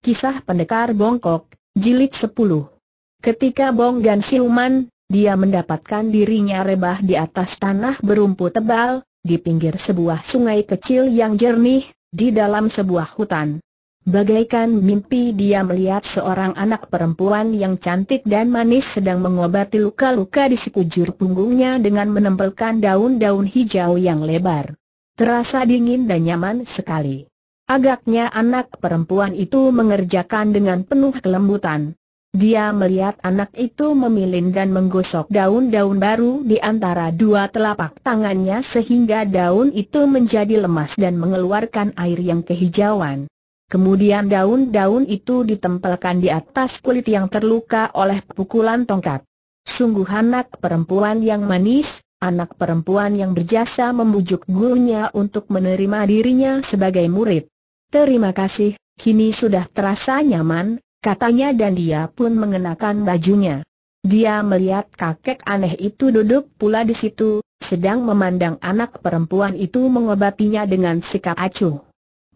Kisah Pendekar Bongkok, Jilid 10 Ketika Bong Gan Siluman, dia mendapatkan dirinya rebah di atas tanah berumput tebal, di pinggir sebuah sungai kecil yang jernih, di dalam sebuah hutan. Bagaikan mimpi dia melihat seorang anak perempuan yang cantik dan manis sedang mengobati luka-luka di sekujur punggungnya dengan menempelkan daun-daun hijau yang lebar. Terasa dingin dan nyaman sekali. Agaknya anak perempuan itu mengerjakan dengan penuh kelembutan. Dia melihat anak itu memilin dan menggosok daun-daun baru di antara dua telapak tangannya sehingga daun itu menjadi lemas dan mengeluarkan air yang kehijauan. Kemudian daun-daun itu ditempelkan di atas kulit yang terluka oleh pukulan tongkat. Sungguh anak perempuan yang manis, anak perempuan yang berjasa membujuk gurunya untuk menerima dirinya sebagai murid. Terima kasih, kini sudah terasa nyaman, katanya dan dia pun mengenakan bajunya. Dia melihat kakek aneh itu duduk pula di situ, sedang memandang anak perempuan itu mengobatinya dengan sikap acuh.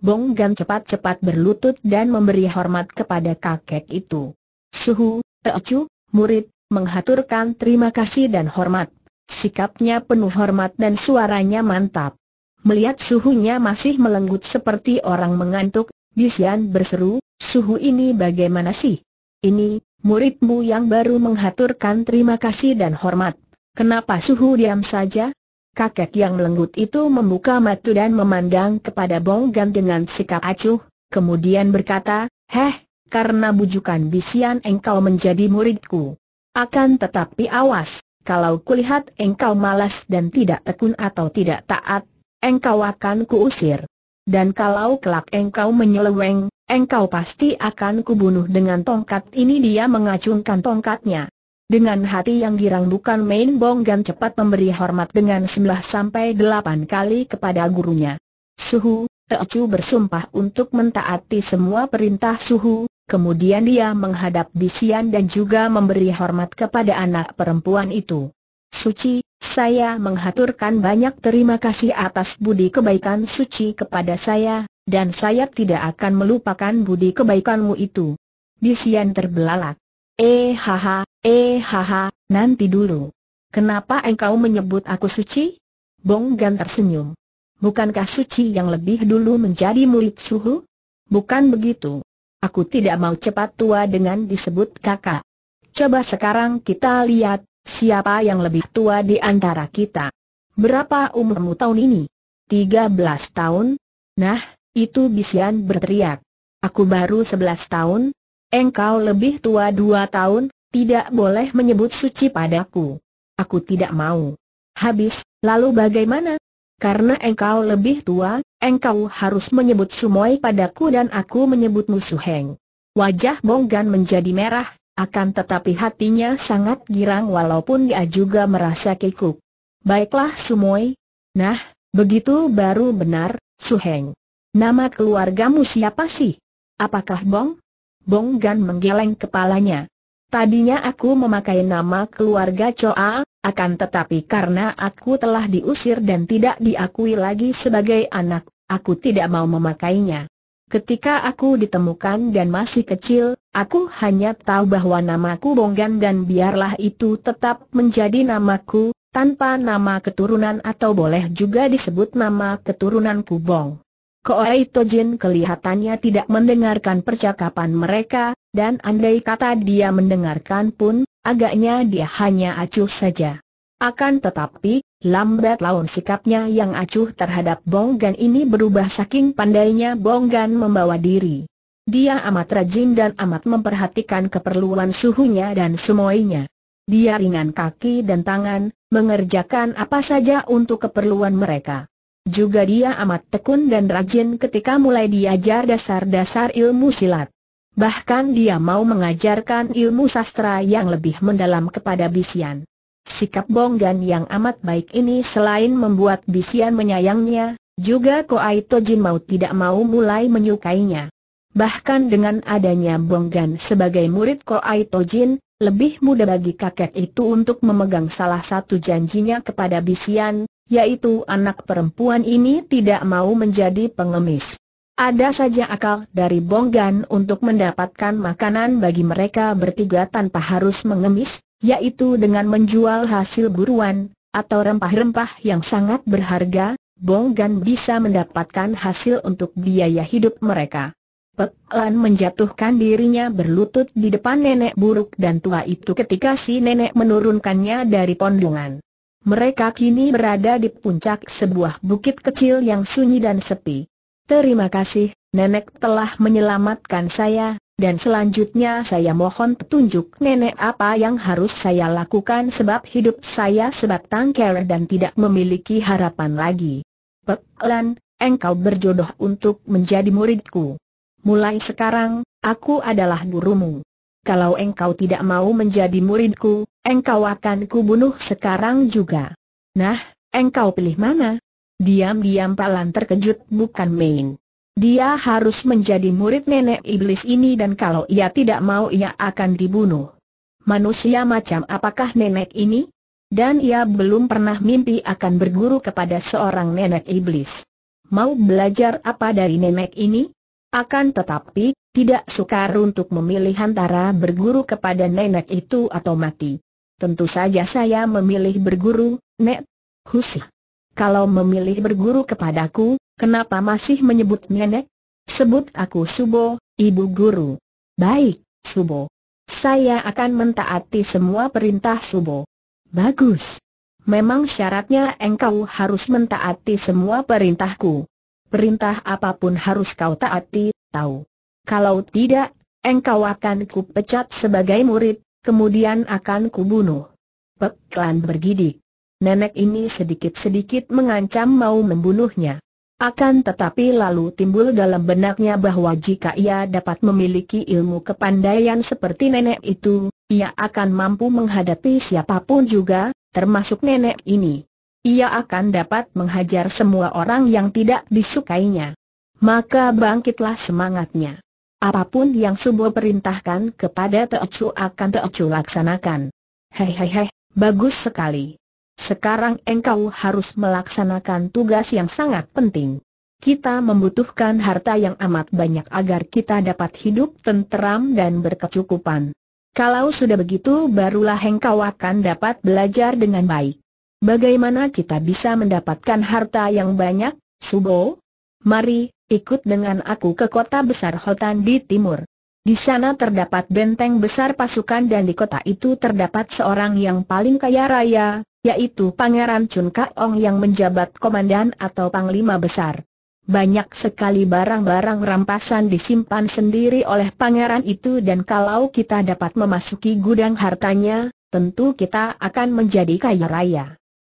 Bong Gan cepat-cepat berlutut dan memberi hormat kepada kakek itu. Suhu, Teocu, murid, menghaturkan terima kasih dan hormat. Sikapnya penuh hormat dan suaranya mantap. Melihat suhunya masih melenggut seperti orang mengantuk, Bisian berseru, suhu ini bagaimana sih? Ini, muridmu yang baru menghaturkan terima kasih dan hormat. Kenapa suhu diam saja? Kakek yang melenggut itu membuka mata dan memandang kepada Bonggan dengan sikap acuh, kemudian berkata, Heh, karena bujukan bisian engkau menjadi muridku. Akan tetapi awas, kalau kulihat engkau malas dan tidak tekun atau tidak taat, engkau akan kuusir. Dan kalau kelak engkau menyeleweng, engkau pasti akan kubunuh dengan tongkat ini dia mengacungkan tongkatnya. Dengan hati yang girang bukan main Bonggan cepat memberi hormat dengan sembilan sampai delapan kali kepada gurunya. Suhu, Teocu bersumpah untuk mentaati semua perintah Suhu, kemudian dia menghadap Bisian dan juga memberi hormat kepada anak perempuan itu. Suci, saya menghaturkan banyak terima kasih atas budi kebaikan suci kepada saya, dan saya tidak akan melupakan budi kebaikanmu itu. Disian terbelalak. Eh haha, eh haha, nanti dulu. Kenapa engkau menyebut aku suci? Bong Gan tersenyum. Bukankah suci yang lebih dulu menjadi murid suhu? Bukan begitu. Aku tidak mau cepat tua dengan disebut kakak. Coba sekarang kita lihat, Siapa yang lebih tua di antara kita? Berapa umurmu tahun ini? 13 tahun? Nah, itu Bisian berteriak. Aku baru 11 tahun, engkau lebih tua 2 tahun, tidak boleh menyebut suci padaku. Aku tidak mau. Habis, lalu bagaimana? Karena engkau lebih tua, engkau harus menyebut Sumoi padaku dan aku menyebutmu suheng. Wajah Bonggan menjadi merah, akan tetapi hatinya sangat girang walaupun dia juga merasa kikuk. Baiklah Sumoy. Nah, begitu baru benar, Suheng. Nama keluargamu siapa sih? Apakah Bong? Bong Gan menggeleng kepalanya. Tadinya aku memakai nama keluarga Choa, akan tetapi karena aku telah diusir dan tidak diakui lagi sebagai anak, aku tidak mau memakainya. Ketika aku ditemukan dan masih kecil, aku hanya tahu bahwa namaku Bonggan dan biarlah itu tetap menjadi namaku, tanpa nama keturunan atau boleh juga disebut nama keturunan Kubong. Koei Tojin kelihatannya tidak mendengarkan percakapan mereka, dan andai kata dia mendengarkan pun, agaknya dia hanya acuh saja. Akan tetapi, lambat laun sikapnya yang acuh terhadap Bonggan ini berubah saking pandainya Bonggan membawa diri. Dia amat rajin dan amat memperhatikan keperluan suhunya dan semuanya. Dia ringan kaki dan tangan, mengerjakan apa saja untuk keperluan mereka. Juga dia amat tekun dan rajin ketika mulai diajar dasar-dasar ilmu silat. Bahkan dia mau mengajarkan ilmu sastra yang lebih mendalam kepada Bisian. Sikap Bonggan yang amat baik ini selain membuat Bisian menyayangnya, juga Koai Tojin mau tidak mau mulai menyukainya. Bahkan dengan adanya Bonggan sebagai murid Koai Tojin, lebih mudah bagi kakek itu untuk memegang salah satu janjinya kepada Bisian, yaitu anak perempuan ini tidak mau menjadi pengemis. Ada saja akal dari Bonggan untuk mendapatkan makanan bagi mereka bertiga tanpa harus mengemis, yaitu dengan menjual hasil buruan, atau rempah-rempah yang sangat berharga, Bonggan bisa mendapatkan hasil untuk biaya hidup mereka. Pek menjatuhkan dirinya berlutut di depan nenek buruk dan tua itu ketika si nenek menurunkannya dari pondongan. Mereka kini berada di puncak sebuah bukit kecil yang sunyi dan sepi. Terima kasih, nenek telah menyelamatkan saya, dan selanjutnya saya mohon petunjuk nenek apa yang harus saya lakukan sebab hidup saya sebatang kara dan tidak memiliki harapan lagi. Pelan, engkau berjodoh untuk menjadi muridku. Mulai sekarang, aku adalah gurumu. Kalau engkau tidak mau menjadi muridku, engkau akan kubunuh sekarang juga. Nah, engkau pilih mana? Diam-diam Palan terkejut bukan main. Dia harus menjadi murid nenek iblis ini dan kalau ia tidak mau ia akan dibunuh. Manusia macam apakah nenek ini? Dan ia belum pernah mimpi akan berguru kepada seorang nenek iblis. Mau belajar apa dari nenek ini? Akan tetapi, tidak sukar untuk memilih antara berguru kepada nenek itu atau mati. Tentu saja saya memilih berguru, Nek. Husih. Kalau memilih berguru kepadaku, Kenapa masih menyebut nenek? Sebut aku Subo, ibu guru. Baik, Subo. Saya akan mentaati semua perintah Subo. Bagus. Memang syaratnya engkau harus mentaati semua perintahku. Perintah apapun harus kau taati, tahu. Kalau tidak, engkau akan kupecat sebagai murid, kemudian akan kubunuh. Peklan bergidik. Nenek ini sedikit-sedikit mengancam mau membunuhnya. Akan tetapi lalu timbul dalam benaknya bahwa jika ia dapat memiliki ilmu kepandaian seperti nenek itu, ia akan mampu menghadapi siapapun juga, termasuk nenek ini. Ia akan dapat menghajar semua orang yang tidak disukainya. Maka bangkitlah semangatnya. Apapun yang Subo perintahkan kepada Teocu akan Teocu laksanakan. Hei hei hei, bagus sekali. Sekarang engkau harus melaksanakan tugas yang sangat penting. Kita membutuhkan harta yang amat banyak agar kita dapat hidup tenteram dan berkecukupan. Kalau sudah begitu barulah engkau akan dapat belajar dengan baik. Bagaimana kita bisa mendapatkan harta yang banyak, Subo? Mari, ikut dengan aku ke kota besar Hotan di timur. Di sana terdapat benteng besar pasukan dan di kota itu terdapat seorang yang paling kaya raya, yaitu Pangeran Chun Kaong yang menjabat komandan atau panglima besar. Banyak sekali barang-barang rampasan disimpan sendiri oleh pangeran itu dan kalau kita dapat memasuki gudang hartanya, tentu kita akan menjadi kaya raya.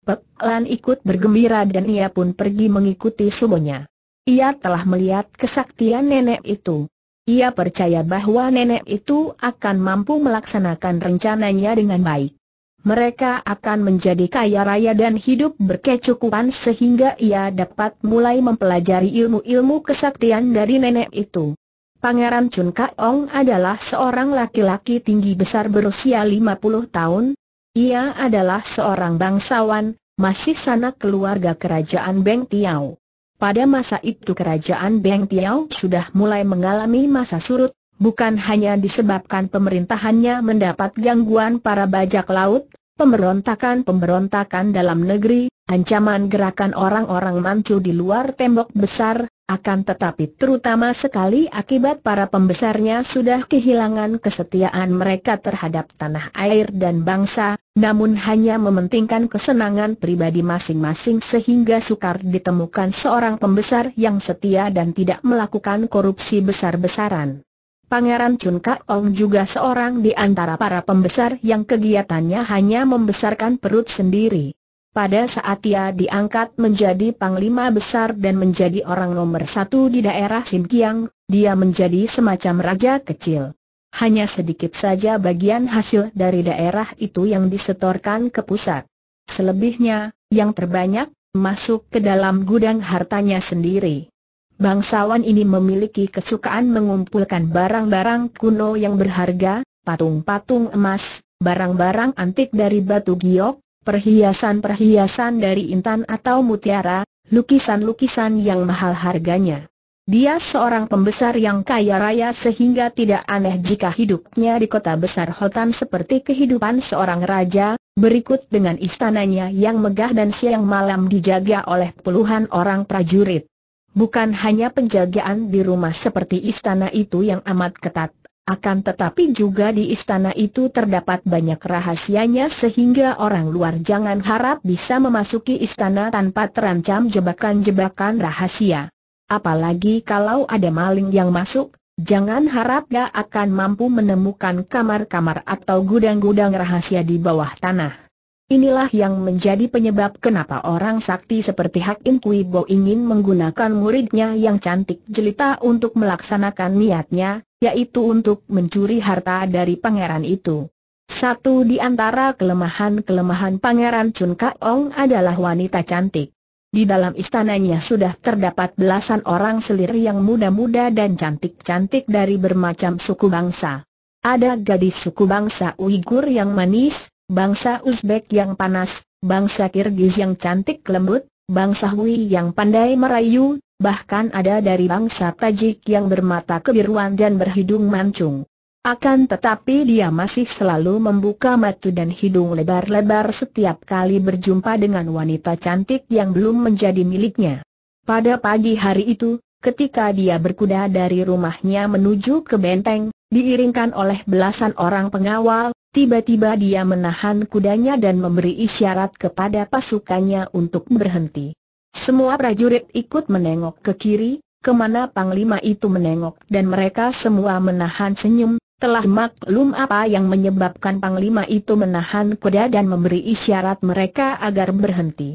Pek Lan ikut bergembira dan ia pun pergi mengikuti sumonya. Ia telah melihat kesaktian nenek itu. Ia percaya bahwa nenek itu akan mampu melaksanakan rencananya dengan baik. Mereka akan menjadi kaya raya dan hidup berkecukupan sehingga ia dapat mulai mempelajari ilmu-ilmu kesaktian dari nenek itu. Pangeran Chun Kaong adalah seorang laki-laki tinggi besar berusia 50 tahun. Ia adalah seorang bangsawan, masih sanak keluarga kerajaan Beng Tiao. Pada masa itu kerajaan Beng Tiao sudah mulai mengalami masa surut, bukan hanya disebabkan pemerintahannya mendapat gangguan para bajak laut, pemberontakan-pemberontakan dalam negeri, ancaman gerakan orang-orang mancu di luar tembok besar, akan tetapi terutama sekali akibat para pembesarnya sudah kehilangan kesetiaan mereka terhadap tanah air dan bangsa, namun hanya mementingkan kesenangan pribadi masing-masing sehingga sukar ditemukan seorang pembesar yang setia dan tidak melakukan korupsi besar-besaran. Pangeran Chun Kak Ong juga seorang di antara para pembesar yang kegiatannya hanya membesarkan perut sendiri. Pada saat ia diangkat menjadi panglima besar dan menjadi orang nomor satu di daerah Sinkiang, dia menjadi semacam raja kecil. Hanya sedikit saja bagian hasil dari daerah itu yang disetorkan ke pusat. Selebihnya, yang terbanyak, masuk ke dalam gudang hartanya sendiri. Bangsawan ini memiliki kesukaan mengumpulkan barang-barang kuno yang berharga, patung-patung emas, barang-barang antik dari batu giok, perhiasan-perhiasan dari intan atau mutiara, lukisan-lukisan yang mahal harganya. Dia seorang pembesar yang kaya raya sehingga tidak aneh jika hidupnya di kota besar Hotan seperti kehidupan seorang raja, berikut dengan istananya yang megah dan siang malam dijaga oleh puluhan orang prajurit. Bukan hanya penjagaan di rumah seperti istana itu yang amat ketat, akan tetapi juga di istana itu terdapat banyak rahasianya sehingga orang luar jangan harap bisa memasuki istana tanpa terancam jebakan-jebakan rahasia. Apalagi kalau ada maling yang masuk, jangan harap dia akan mampu menemukan kamar-kamar atau gudang-gudang rahasia di bawah tanah. Inilah yang menjadi penyebab kenapa orang sakti seperti Hak In Kui Bo ingin menggunakan muridnya yang cantik jelita untuk melaksanakan niatnya, yaitu untuk mencuri harta dari pangeran itu. Satu di antara kelemahan-kelemahan pangeran Chun Ka Ong adalah wanita cantik. Di dalam istananya sudah terdapat belasan orang selir yang muda-muda dan cantik-cantik dari bermacam suku bangsa. Ada gadis suku bangsa Uighur yang manis, bangsa Uzbek yang panas, bangsa Kirgiz yang cantik lembut, bangsa Hui yang pandai merayu, bahkan ada dari bangsa Tajik yang bermata kebiruan dan berhidung mancung. Akan tetapi dia masih selalu membuka mata dan hidung lebar-lebar setiap kali berjumpa dengan wanita cantik yang belum menjadi miliknya. Pada pagi hari itu, ketika dia berkuda dari rumahnya menuju ke benteng, diiringkan oleh belasan orang pengawal, tiba-tiba dia menahan kudanya dan memberi isyarat kepada pasukannya untuk berhenti. Semua prajurit ikut menengok ke kiri, kemana Panglima itu menengok dan mereka semua menahan senyum, telah maklum apa yang menyebabkan Panglima itu menahan kuda dan memberi isyarat mereka agar berhenti.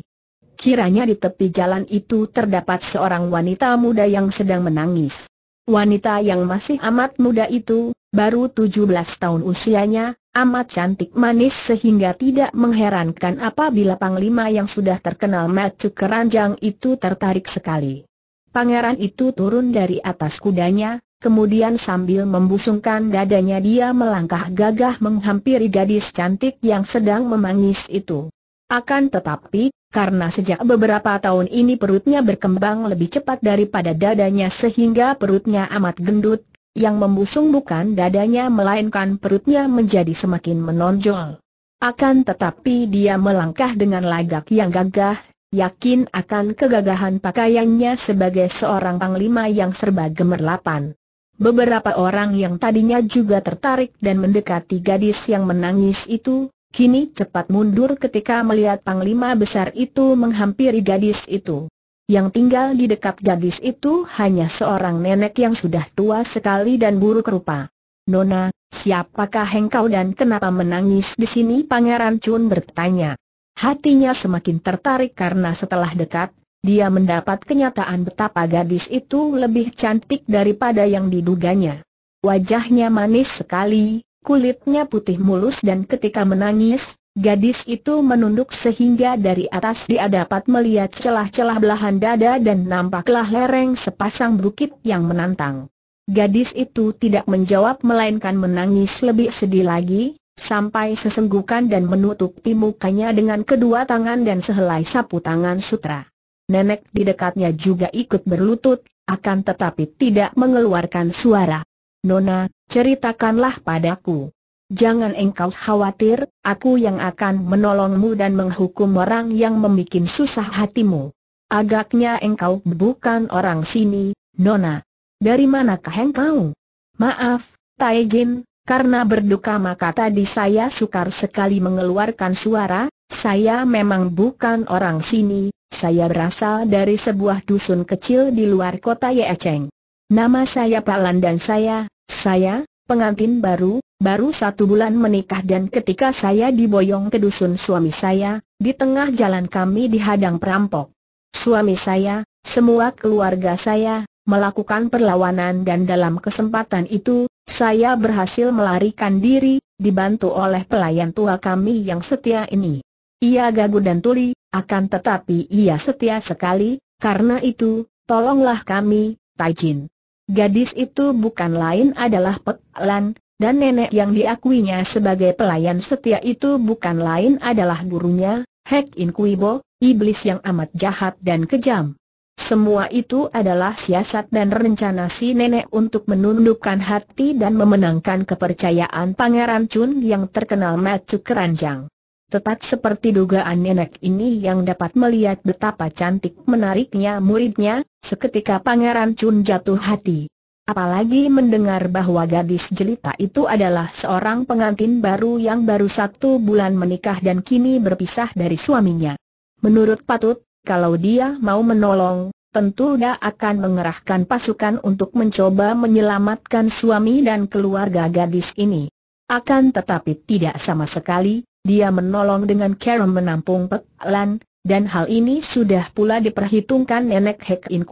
Kiranya di tepi jalan itu terdapat seorang wanita muda yang sedang menangis. Wanita yang masih amat muda itu, baru 17 tahun usianya, amat cantik manis sehingga tidak mengherankan apabila Panglima yang sudah terkenal macu keranjang itu tertarik sekali. Pangeran itu turun dari atas kudanya, kemudian sambil membusungkan dadanya dia melangkah gagah menghampiri gadis cantik yang sedang memangis itu. Akan tetapi, karena sejak beberapa tahun ini perutnya berkembang lebih cepat daripada dadanya sehingga perutnya amat gendut, yang membusung bukan dadanya melainkan perutnya menjadi semakin menonjol. Akan tetapi dia melangkah dengan lagak yang gagah, yakin akan kegagahan pakaiannya sebagai seorang panglima yang serba gemerlapan. Beberapa orang yang tadinya juga tertarik dan mendekati gadis yang menangis itu, kini cepat mundur ketika melihat panglima besar itu menghampiri gadis itu. Yang tinggal di dekat gadis itu hanya seorang nenek yang sudah tua sekali dan buruk rupa. Nona, siapakah engkau dan kenapa menangis di sini? Pangeran Chun bertanya. Hatinya semakin tertarik karena setelah dekat, dia mendapat kenyataan betapa gadis itu lebih cantik daripada yang diduganya. Wajahnya manis sekali, kulitnya putih mulus dan ketika menangis, Gadis itu menunduk sehingga dari atas dia dapat melihat celah-celah belahan dada dan nampaklah lereng sepasang bukit yang menantang. Gadis itu tidak menjawab melainkan menangis lebih sedih lagi, sampai sesenggukan dan menutup mukanya dengan kedua tangan dan sehelai sapu tangan sutra. Nenek di dekatnya juga ikut berlutut, akan tetapi tidak mengeluarkan suara. Nona, ceritakanlah padaku. Jangan engkau khawatir, aku yang akan menolongmu dan menghukum orang yang membuat susah hatimu. Agaknya engkau bukan orang sini, Nona. Dari manakah engkau? Maaf, Taijin, karena berduka maka tadi saya sukar sekali mengeluarkan suara, saya memang bukan orang sini, saya berasal dari sebuah dusun kecil di luar kota Yecheng. Nama saya Palan dan saya, saya, pengantin baru, baru satu bulan menikah dan ketika saya diboyong ke dusun suami saya, di tengah jalan kami dihadang perampok. Suami saya, semua keluarga saya, melakukan perlawanan dan dalam kesempatan itu, saya berhasil melarikan diri, dibantu oleh pelayan tua kami yang setia ini. Ia gagu dan tuli, akan tetapi ia setia sekali, karena itu, tolonglah kami, Tajin. Gadis itu bukan lain adalah Pek Lan, dan nenek yang diakuinya sebagai pelayan setia itu bukan lain adalah gurunya, Hek In Kuibo, iblis yang amat jahat dan kejam. Semua itu adalah siasat dan rencana si nenek untuk menundukkan hati dan memenangkan kepercayaan Pangeran Chun yang terkenal macu keranjang. Tetap seperti dugaan nenek ini yang dapat melihat betapa cantik menariknya muridnya, seketika Pangeran Chun jatuh hati. Apalagi mendengar bahwa gadis jelita itu adalah seorang pengantin baru yang baru satu bulan menikah dan kini berpisah dari suaminya. Menurut Patut, kalau dia mau menolong, tentu dia akan mengerahkan pasukan untuk mencoba menyelamatkan suami dan keluarga gadis ini. Akan tetapi tidak sama sekali, dia menolong dengan cara menampung pelan, dan hal ini sudah pula diperhitungkan nenek Hek In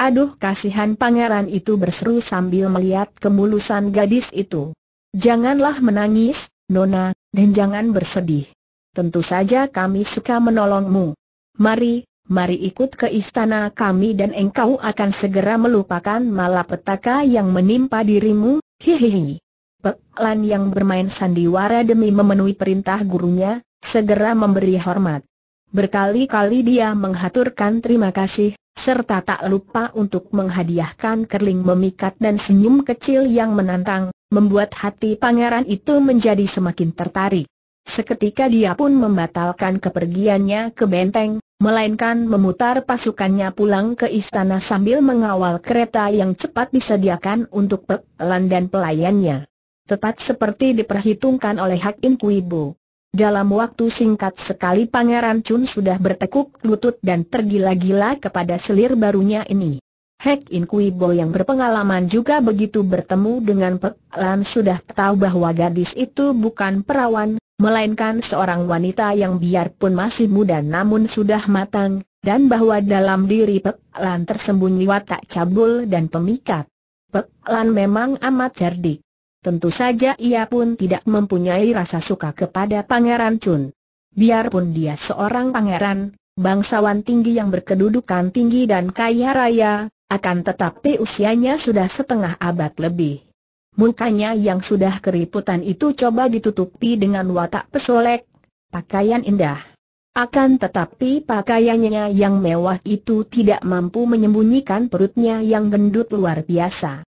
Aduh kasihan pangeran itu berseru sambil melihat kemulusan gadis itu. Janganlah menangis, Nona, dan jangan bersedih. Tentu saja kami suka menolongmu. Mari, mari ikut ke istana kami dan engkau akan segera melupakan malapetaka yang menimpa dirimu, hihihi. Peklan yang bermain sandiwara demi memenuhi perintah gurunya, segera memberi hormat. Berkali-kali dia menghaturkan terima kasih, serta tak lupa untuk menghadiahkan kerling memikat dan senyum kecil yang menantang, membuat hati pangeran itu menjadi semakin tertarik. Seketika dia pun membatalkan kepergiannya ke benteng, melainkan memutar pasukannya pulang ke istana sambil mengawal kereta yang cepat disediakan untuk pelan dan pelayannya. tetap seperti diperhitungkan oleh Hakim Kuibu. Dalam waktu singkat sekali Pangeran Chun sudah bertekuk lutut dan tergila-gila kepada selir barunya ini. Hek In Kui Bo yang berpengalaman juga begitu bertemu dengan Pek Lan sudah tahu bahwa gadis itu bukan perawan, melainkan seorang wanita yang biarpun masih muda namun sudah matang, dan bahwa dalam diri Pek Lan tersembunyi watak cabul dan pemikat. Pek Lan memang amat cerdik. Tentu saja ia pun tidak mempunyai rasa suka kepada Pangeran Chun. Biarpun dia seorang pangeran, bangsawan tinggi yang berkedudukan tinggi dan kaya raya, akan tetapi usianya sudah setengah abad lebih. Mukanya yang sudah keriputan itu coba ditutupi dengan watak pesolek, pakaian indah. Akan tetapi pakaiannya yang mewah itu tidak mampu menyembunyikan perutnya yang gendut luar biasa.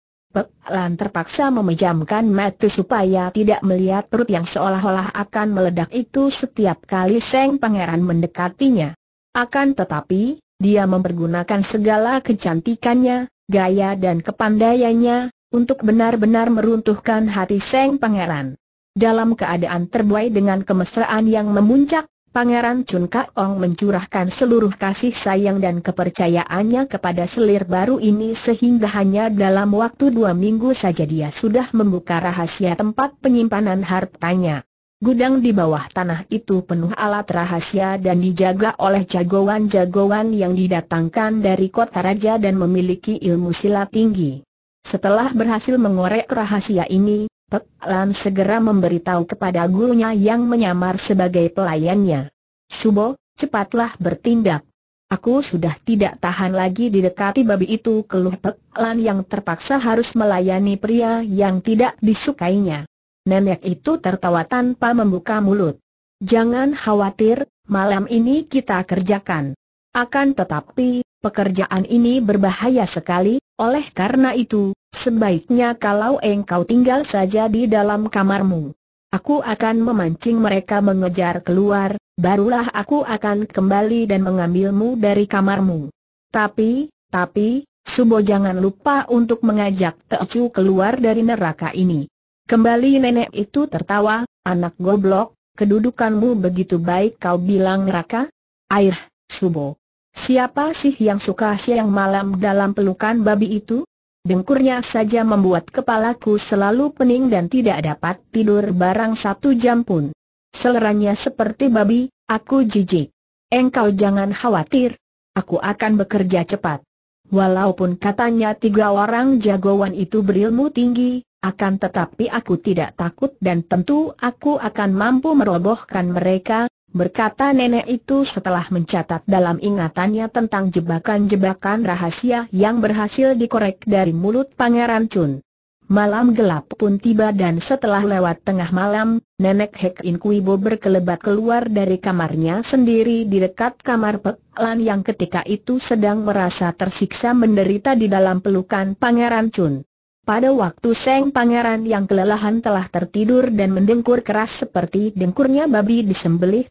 Lan terpaksa memejamkan mata supaya tidak melihat perut yang seolah-olah akan meledak itu setiap kali Seng Pangeran mendekatinya. Akan tetapi, dia mempergunakan segala kecantikannya, gaya dan kepandaiannya, untuk benar-benar meruntuhkan hati Seng Pangeran. Dalam keadaan terbuai dengan kemesraan yang memuncak, Pangeran Chun Kak Ong mencurahkan seluruh kasih sayang dan kepercayaannya kepada selir baru ini sehingga hanya dalam waktu dua minggu saja dia sudah membuka rahasia tempat penyimpanan hartanya. Gudang di bawah tanah itu penuh alat rahasia dan dijaga oleh jagoan-jagoan yang didatangkan dari kota raja dan memiliki ilmu silat tinggi. Setelah berhasil mengorek rahasia ini, Pek Lan segera memberitahu kepada gurunya yang menyamar sebagai pelayannya. Subo, cepatlah bertindak. Aku sudah tidak tahan lagi didekati babi itu keluh Pek Lan yang terpaksa harus melayani pria yang tidak disukainya. Nenek itu tertawa tanpa membuka mulut. Jangan khawatir, malam ini kita kerjakan. Akan tetapi, pekerjaan ini berbahaya sekali, oleh karena itu, Sebaiknya kalau engkau tinggal saja di dalam kamarmu. Aku akan memancing mereka mengejar keluar, barulah aku akan kembali dan mengambilmu dari kamarmu. Tapi, tapi, Subo jangan lupa untuk mengajak Teocu keluar dari neraka ini. Kembali nenek itu tertawa, anak goblok, kedudukanmu begitu baik kau bilang neraka? Air, Subo. Siapa sih yang suka siang malam dalam pelukan babi itu? Dengkurnya saja membuat kepalaku selalu pening dan tidak dapat tidur barang satu jam pun. Seleranya seperti babi, aku jijik. Engkau jangan khawatir. Aku akan bekerja cepat. Walaupun katanya tiga orang jagoan itu berilmu tinggi, akan tetapi aku tidak takut dan tentu aku akan mampu merobohkan mereka, berkata nenek itu setelah mencatat dalam ingatannya tentang jebakan-jebakan rahasia yang berhasil dikorek dari mulut Pangeran Chun. Malam gelap pun tiba dan setelah lewat tengah malam, Nenek Hek In Kui berkelebat keluar dari kamarnya sendiri di dekat kamar Pek Lan yang ketika itu sedang merasa tersiksa menderita di dalam pelukan Pangeran Chun. Pada waktu Seng Pangeran yang kelelahan telah tertidur dan mendengkur keras seperti dengkurnya babi disembelih,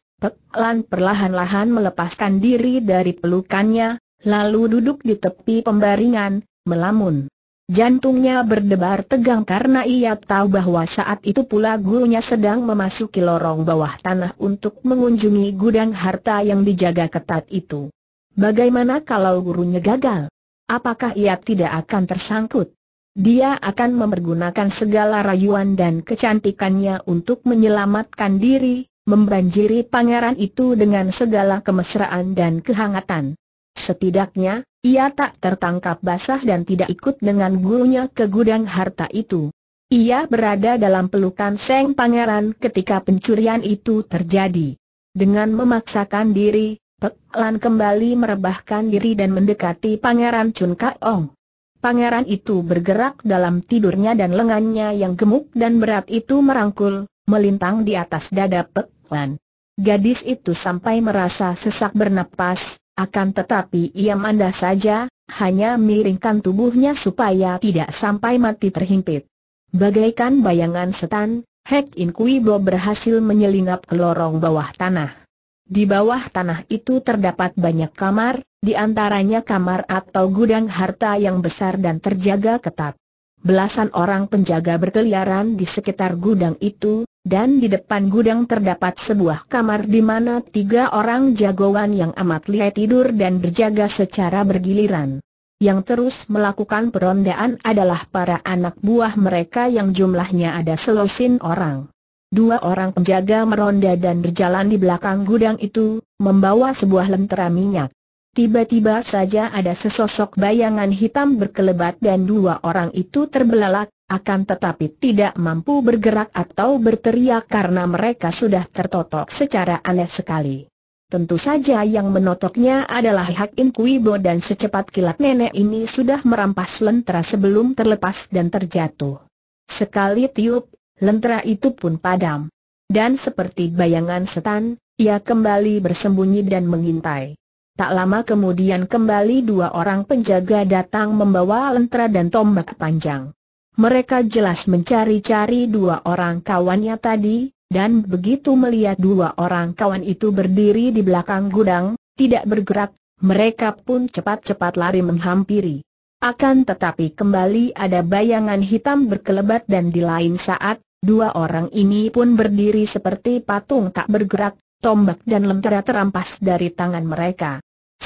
Lan perlahan-lahan melepaskan diri dari pelukannya, lalu duduk di tepi pembaringan, melamun. Jantungnya berdebar tegang karena ia tahu bahwa saat itu pula gurunya sedang memasuki lorong bawah tanah untuk mengunjungi gudang harta yang dijaga ketat itu. Bagaimana kalau gurunya gagal? Apakah ia tidak akan tersangkut? Dia akan mempergunakan segala rayuan dan kecantikannya untuk menyelamatkan diri, membanjiri pangeran itu dengan segala kemesraan dan kehangatan. Setidaknya, ia tak tertangkap basah dan tidak ikut dengan gurunya ke gudang harta itu. Ia berada dalam pelukan Seng Pangeran ketika pencurian itu terjadi. Dengan memaksakan diri, Pek Lan kembali merebahkan diri dan mendekati Pangeran Chun Kaong. Pangeran itu bergerak dalam tidurnya dan lengannya yang gemuk dan berat itu merangkul, melintang di atas dada Pek Lan. Gadis itu sampai merasa sesak bernapas, akan tetapi ia mandah saja, hanya miringkan tubuhnya supaya tidak sampai mati terhimpit. Bagaikan bayangan setan, Hek In Kui Bo berhasil menyelinap ke lorong bawah tanah. Di bawah tanah itu terdapat banyak kamar, di antaranya kamar atau gudang harta yang besar dan terjaga ketat. Belasan orang penjaga berkeliaran di sekitar gudang itu, dan di depan gudang terdapat sebuah kamar di mana tiga orang jagoan yang amat lihai tidur dan berjaga secara bergiliran. Yang terus melakukan perondaan adalah para anak buah mereka yang jumlahnya ada selusin orang. Dua orang penjaga meronda dan berjalan di belakang gudang itu, membawa sebuah lentera minyak. Tiba-tiba saja ada sesosok bayangan hitam berkelebat dan dua orang itu terbelalak, akan tetapi tidak mampu bergerak atau berteriak karena mereka sudah tertotok secara aneh sekali. Tentu saja yang menotoknya adalah Hak In dan secepat kilat nenek ini sudah merampas lentera sebelum terlepas dan terjatuh. Sekali tiup, lentera itu pun padam. Dan seperti bayangan setan, ia kembali bersembunyi dan mengintai. Tak lama kemudian kembali dua orang penjaga datang membawa lentera dan tombak panjang mereka jelas mencari-cari dua orang kawannya tadi, dan begitu melihat dua orang kawan itu berdiri di belakang gudang, tidak bergerak, mereka pun cepat-cepat lari menghampiri. Akan tetapi kembali ada bayangan hitam berkelebat dan di lain saat, dua orang ini pun berdiri seperti patung tak bergerak, tombak dan lentera terampas dari tangan mereka.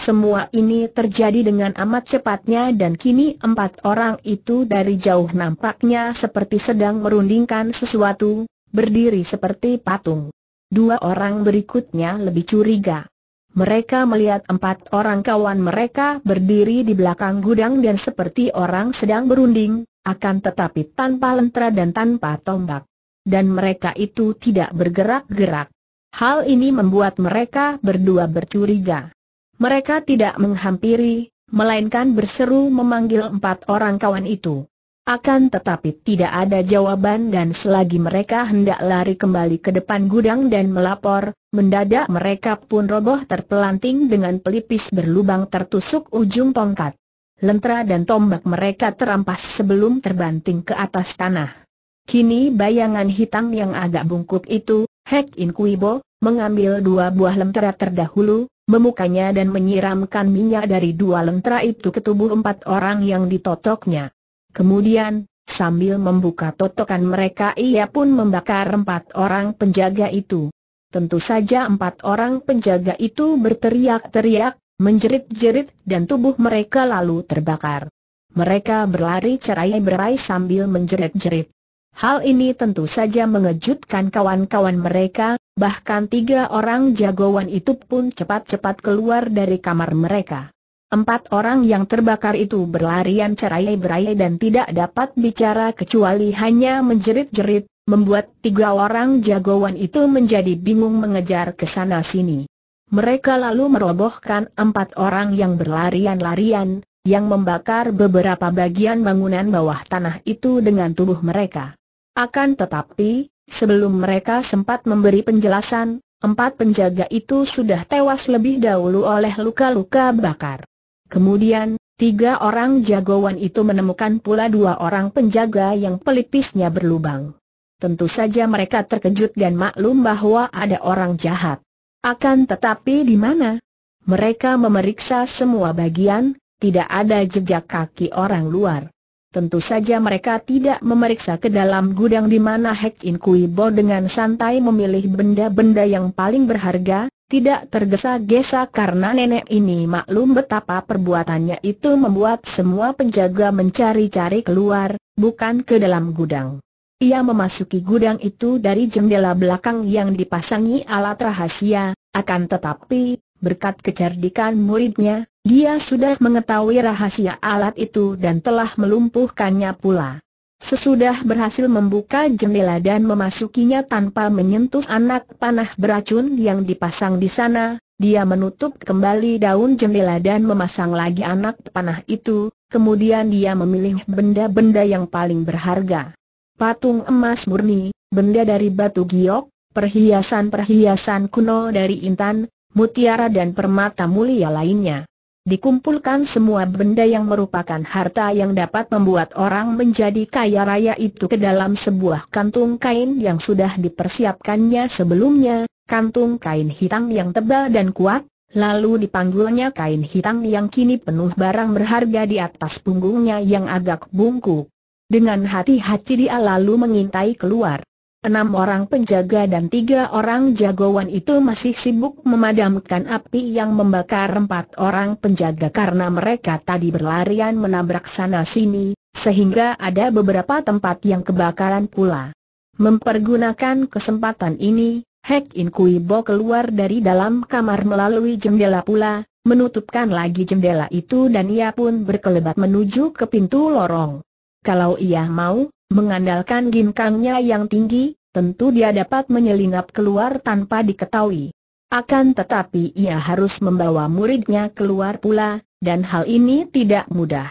Semua ini terjadi dengan amat cepatnya dan kini empat orang itu dari jauh nampaknya seperti sedang merundingkan sesuatu, berdiri seperti patung. Dua orang berikutnya lebih curiga. Mereka melihat empat orang kawan mereka berdiri di belakang gudang dan seperti orang sedang berunding, akan tetapi tanpa lentera dan tanpa tombak. Dan mereka itu tidak bergerak-gerak. Hal ini membuat mereka berdua bercuriga. Mereka tidak menghampiri, melainkan berseru memanggil empat orang kawan itu. Akan tetapi tidak ada jawaban dan selagi mereka hendak lari kembali ke depan gudang dan melapor, mendadak mereka pun roboh terpelanting dengan pelipis berlubang tertusuk ujung tongkat. Lentera dan tombak mereka terampas sebelum terbanting ke atas tanah. Kini bayangan hitam yang agak bungkuk itu, Hek In Kuibo, mengambil dua buah lentera terdahulu, memukanya dan menyiramkan minyak dari dua lentera itu ke tubuh empat orang yang ditotoknya. Kemudian, sambil membuka totokan mereka ia pun membakar empat orang penjaga itu. Tentu saja empat orang penjaga itu berteriak-teriak, menjerit-jerit dan tubuh mereka lalu terbakar. Mereka berlari cerai-berai sambil menjerit-jerit. Hal ini tentu saja mengejutkan kawan-kawan mereka, bahkan tiga orang jagoan itu pun cepat-cepat keluar dari kamar mereka. Empat orang yang terbakar itu berlarian cerai-berai dan tidak dapat bicara kecuali hanya menjerit-jerit, membuat tiga orang jagoan itu menjadi bingung mengejar ke sana-sini. Mereka lalu merobohkan empat orang yang berlarian-larian, yang membakar beberapa bagian bangunan bawah tanah itu dengan tubuh mereka. Akan tetapi, Sebelum mereka sempat memberi penjelasan, empat penjaga itu sudah tewas lebih dahulu oleh luka-luka bakar. Kemudian, tiga orang jagoan itu menemukan pula dua orang penjaga yang pelipisnya berlubang. Tentu saja mereka terkejut dan maklum bahwa ada orang jahat. Akan tetapi di mana? Mereka memeriksa semua bagian, tidak ada jejak kaki orang luar. Tentu saja mereka tidak memeriksa ke dalam gudang di mana Hek In Kui Bo dengan santai memilih benda-benda yang paling berharga, tidak tergesa-gesa karena nenek ini maklum betapa perbuatannya itu membuat semua penjaga mencari-cari keluar, bukan ke dalam gudang. Ia memasuki gudang itu dari jendela belakang yang dipasangi alat rahasia, akan tetapi, Berkat kecerdikan muridnya, dia sudah mengetahui rahasia alat itu dan telah melumpuhkannya pula. Sesudah berhasil membuka jendela dan memasukinya tanpa menyentuh anak panah beracun yang dipasang di sana, dia menutup kembali daun jendela dan memasang lagi anak panah itu, kemudian dia memilih benda-benda yang paling berharga. Patung emas murni, benda dari batu giok, perhiasan-perhiasan kuno dari intan, mutiara dan permata mulia lainnya. Dikumpulkan semua benda yang merupakan harta yang dapat membuat orang menjadi kaya raya itu ke dalam sebuah kantung kain yang sudah dipersiapkannya sebelumnya, kantung kain hitam yang tebal dan kuat, lalu dipanggulnya kain hitam yang kini penuh barang berharga di atas punggungnya yang agak bungkuk. Dengan hati-hati dia lalu mengintai keluar. Enam orang penjaga dan tiga orang jagoan itu masih sibuk memadamkan api yang membakar empat orang penjaga karena mereka tadi berlarian menabrak sana-sini, sehingga ada beberapa tempat yang kebakaran pula. Mempergunakan kesempatan ini, Hek In Kui Bo keluar dari dalam kamar melalui jendela pula, menutupkan lagi jendela itu dan ia pun berkelebat menuju ke pintu lorong. Kalau ia mau, Mengandalkan ginkangnya yang tinggi, tentu dia dapat menyelinap keluar tanpa diketahui. Akan tetapi ia harus membawa muridnya keluar pula, dan hal ini tidak mudah.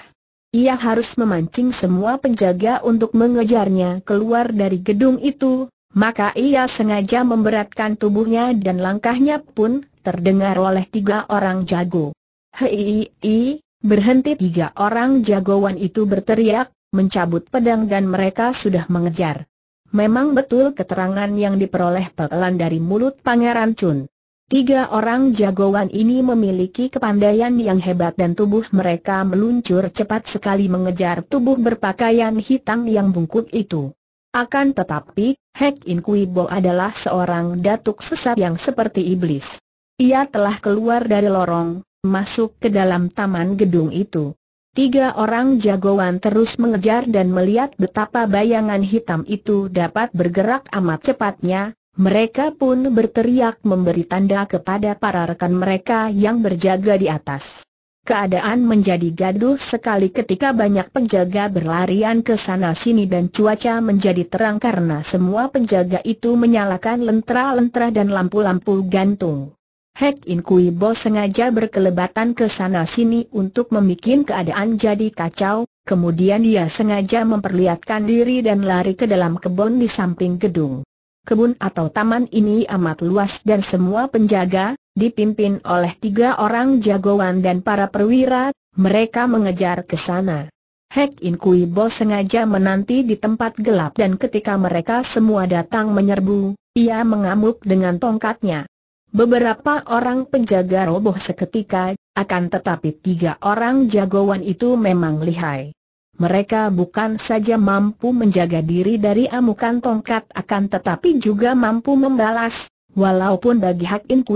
Ia harus memancing semua penjaga untuk mengejarnya keluar dari gedung itu, maka ia sengaja memberatkan tubuhnya dan langkahnya pun terdengar oleh tiga orang jago. Hei, berhenti tiga orang jagoan itu berteriak, mencabut pedang dan mereka sudah mengejar. Memang betul keterangan yang diperoleh pelan dari mulut Pangeran Chun. Tiga orang jagoan ini memiliki kepandaian yang hebat dan tubuh mereka meluncur cepat sekali mengejar tubuh berpakaian hitam yang bungkuk itu. Akan tetapi, Hek In Kui Bo adalah seorang datuk sesat yang seperti iblis. Ia telah keluar dari lorong, masuk ke dalam taman gedung itu. Tiga orang jagoan terus mengejar dan melihat betapa bayangan hitam itu dapat bergerak amat cepatnya, mereka pun berteriak memberi tanda kepada para rekan mereka yang berjaga di atas. Keadaan menjadi gaduh sekali ketika banyak penjaga berlarian ke sana-sini dan cuaca menjadi terang karena semua penjaga itu menyalakan lentera-lentera dan lampu-lampu gantung. Hek In Kui Bo sengaja berkelebatan ke sana-sini untuk membuat keadaan jadi kacau, kemudian dia sengaja memperlihatkan diri dan lari ke dalam kebun di samping gedung. Kebun atau taman ini amat luas dan semua penjaga, dipimpin oleh tiga orang jagoan dan para perwira, mereka mengejar ke sana. Hek In Kui Bo sengaja menanti di tempat gelap dan ketika mereka semua datang menyerbu, ia mengamuk dengan tongkatnya. Beberapa orang penjaga roboh seketika, akan tetapi tiga orang jagoan itu memang lihai. Mereka bukan saja mampu menjaga diri dari amukan tongkat akan tetapi juga mampu membalas, walaupun bagi Hak In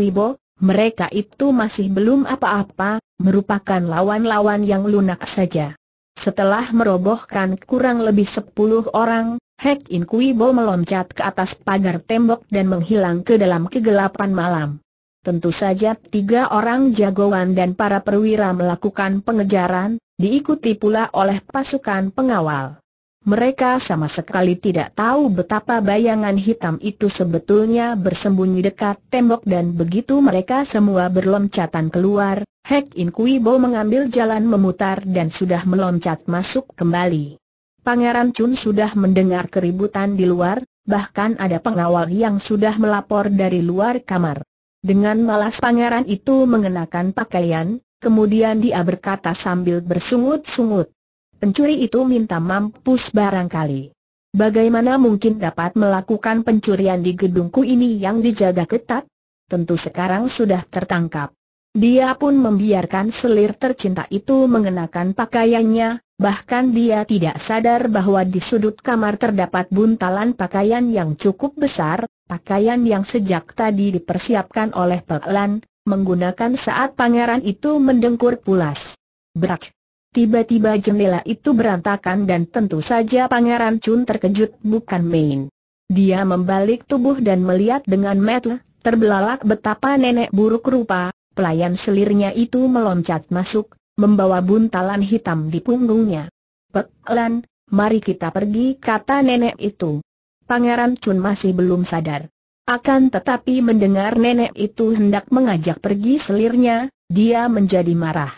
mereka itu masih belum apa-apa, merupakan lawan-lawan yang lunak saja. Setelah merobohkan kurang lebih sepuluh orang, Hek In Kui Bo meloncat ke atas pagar tembok dan menghilang ke dalam kegelapan malam. Tentu saja tiga orang jagoan dan para perwira melakukan pengejaran, diikuti pula oleh pasukan pengawal. Mereka sama sekali tidak tahu betapa bayangan hitam itu sebetulnya bersembunyi dekat tembok dan begitu mereka semua berloncatan keluar, Hek In Kui Bo mengambil jalan memutar dan sudah meloncat masuk kembali. Pangeran Chun sudah mendengar keributan di luar, bahkan ada pengawal yang sudah melapor dari luar kamar. Dengan malas pangeran itu mengenakan pakaian, kemudian dia berkata sambil bersungut-sungut. Pencuri itu minta mampus barangkali. Bagaimana mungkin dapat melakukan pencurian di gedungku ini yang dijaga ketat? Tentu sekarang sudah tertangkap. Dia pun membiarkan selir tercinta itu mengenakan pakaiannya, bahkan dia tidak sadar bahwa di sudut kamar terdapat buntalan pakaian yang cukup besar, pakaian yang sejak tadi dipersiapkan oleh Pelan, menggunakan saat pangeran itu mendengkur pulas. Brak! Tiba-tiba jendela itu berantakan dan tentu saja pangeran Chun terkejut bukan main. Dia membalik tubuh dan melihat dengan mata terbelalak betapa nenek buruk rupa, pelayan selirnya itu meloncat masuk, membawa buntalan hitam di punggungnya. Pelan, mari kita pergi kata nenek itu. Pangeran Chun masih belum sadar. Akan tetapi mendengar nenek itu hendak mengajak pergi selirnya, dia menjadi marah.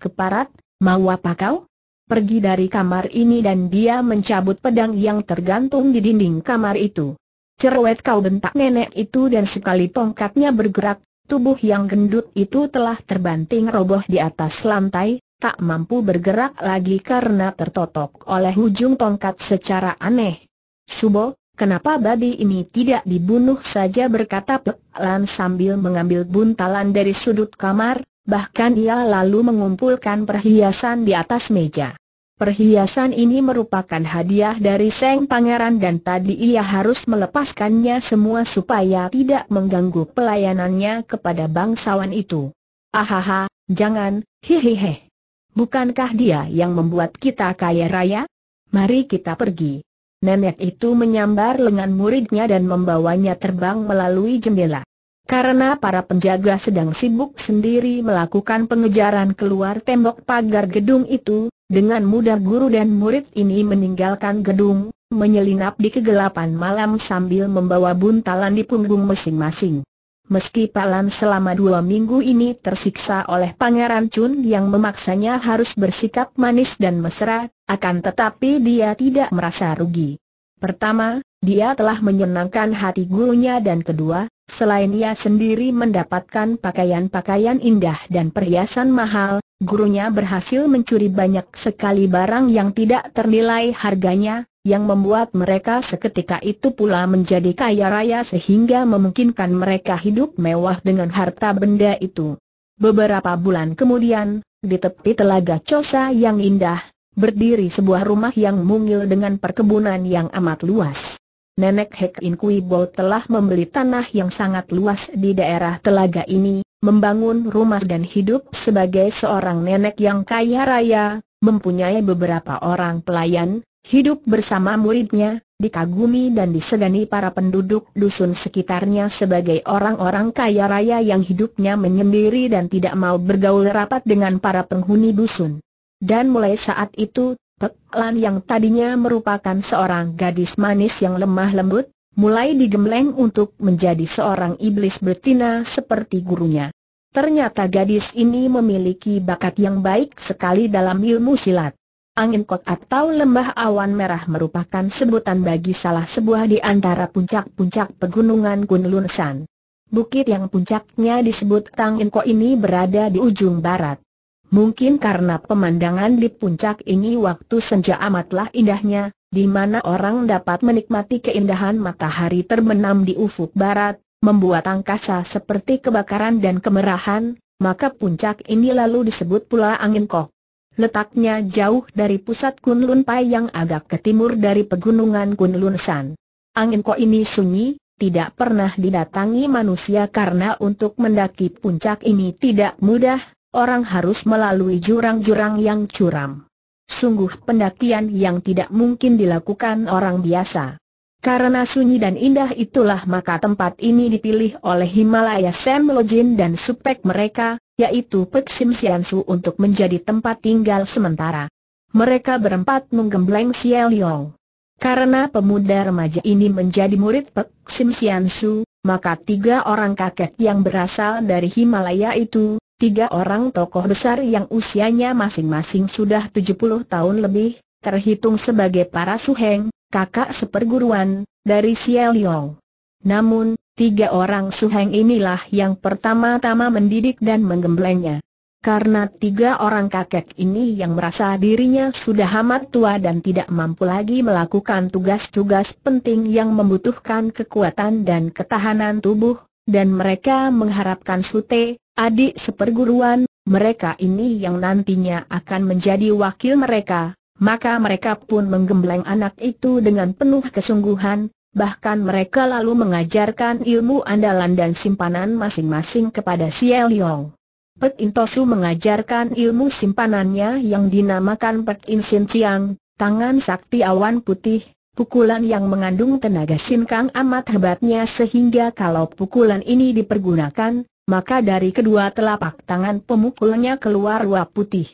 Keparat, mau apa kau? Pergi dari kamar ini dan dia mencabut pedang yang tergantung di dinding kamar itu. Cerewet kau bentak nenek itu dan sekali tongkatnya bergerak, Tubuh yang gendut itu telah terbanting roboh di atas lantai, tak mampu bergerak lagi karena tertotok oleh ujung tongkat secara aneh. Subo, kenapa babi ini tidak dibunuh saja berkata Pek Lan sambil mengambil buntalan dari sudut kamar, bahkan ia lalu mengumpulkan perhiasan di atas meja. Perhiasan ini merupakan hadiah dari Seng Pangeran dan tadi ia harus melepaskannya semua supaya tidak mengganggu pelayanannya kepada bangsawan itu. Ahaha, jangan, hehehe. Bukankah dia yang membuat kita kaya raya? Mari kita pergi. Nenek itu menyambar lengan muridnya dan membawanya terbang melalui jendela. Karena para penjaga sedang sibuk sendiri melakukan pengejaran keluar tembok pagar gedung itu, dengan mudah guru dan murid ini meninggalkan gedung, menyelinap di kegelapan malam sambil membawa buntalan di punggung masing-masing. Meski Palan selama dua minggu ini tersiksa oleh Pangeran Chun yang memaksanya harus bersikap manis dan mesra, akan tetapi dia tidak merasa rugi. Pertama, dia telah menyenangkan hati gurunya dan kedua, Selain ia sendiri mendapatkan pakaian-pakaian indah dan perhiasan mahal, gurunya berhasil mencuri banyak sekali barang yang tidak ternilai harganya, yang membuat mereka seketika itu pula menjadi kaya raya sehingga memungkinkan mereka hidup mewah dengan harta benda itu. Beberapa bulan kemudian, di tepi telaga Cosa yang indah, berdiri sebuah rumah yang mungil dengan perkebunan yang amat luas. Nenek Hek In Kui Bo telah membeli tanah yang sangat luas di daerah telaga ini, membangun rumah dan hidup sebagai seorang nenek yang kaya raya, mempunyai beberapa orang pelayan, hidup bersama muridnya, dikagumi dan disegani para penduduk dusun sekitarnya sebagai orang-orang kaya raya yang hidupnya menyendiri dan tidak mau bergaul rapat dengan para penghuni dusun. Dan mulai saat itu, Pek Lan yang tadinya merupakan seorang gadis manis yang lemah lembut, mulai digembleng untuk menjadi seorang iblis betina seperti gurunya. Ternyata gadis ini memiliki bakat yang baik sekali dalam ilmu silat. Angin kot atau lembah awan merah merupakan sebutan bagi salah sebuah di antara puncak-puncak pegunungan Gunlunsan. Bukit yang puncaknya disebut Tangin Ko ini berada di ujung barat. Mungkin karena pemandangan di puncak ini waktu senja amatlah indahnya, di mana orang dapat menikmati keindahan matahari terbenam di ufuk barat, membuat angkasa seperti kebakaran dan kemerahan, maka puncak ini lalu disebut pula angin kok. Letaknya jauh dari pusat Kunlun Pai yang agak ke timur dari pegunungan Kunlun San. Angin kok ini sunyi, tidak pernah didatangi manusia karena untuk mendaki puncak ini tidak mudah, orang harus melalui jurang-jurang yang curam. Sungguh pendakian yang tidak mungkin dilakukan orang biasa. Karena sunyi dan indah itulah maka tempat ini dipilih oleh Himalaya Sam Lojin dan supek mereka, yaitu Pek Sim Siansu untuk menjadi tempat tinggal sementara. Mereka berempat menggembleng Siel Yong. Karena pemuda remaja ini menjadi murid Pek Sim Siansu, maka tiga orang kakek yang berasal dari Himalaya itu, Tiga orang tokoh besar yang usianya masing-masing sudah 70 tahun lebih, terhitung sebagai para suheng, kakak seperguruan, dari Yong. Namun, tiga orang suheng inilah yang pertama-tama mendidik dan menggemblengnya. Karena tiga orang kakek ini yang merasa dirinya sudah amat tua dan tidak mampu lagi melakukan tugas-tugas penting yang membutuhkan kekuatan dan ketahanan tubuh, dan mereka mengharapkan Sute, adik seperguruan, mereka ini yang nantinya akan menjadi wakil mereka, maka mereka pun menggembleng anak itu dengan penuh kesungguhan, bahkan mereka lalu mengajarkan ilmu andalan dan simpanan masing-masing kepada Siel Yong. Pek Intosu mengajarkan ilmu simpanannya yang dinamakan Pek In Sin Chiang, tangan sakti awan putih, Pukulan yang mengandung tenaga sinkang amat hebatnya sehingga kalau pukulan ini dipergunakan, maka dari kedua telapak tangan pemukulnya keluar uap putih.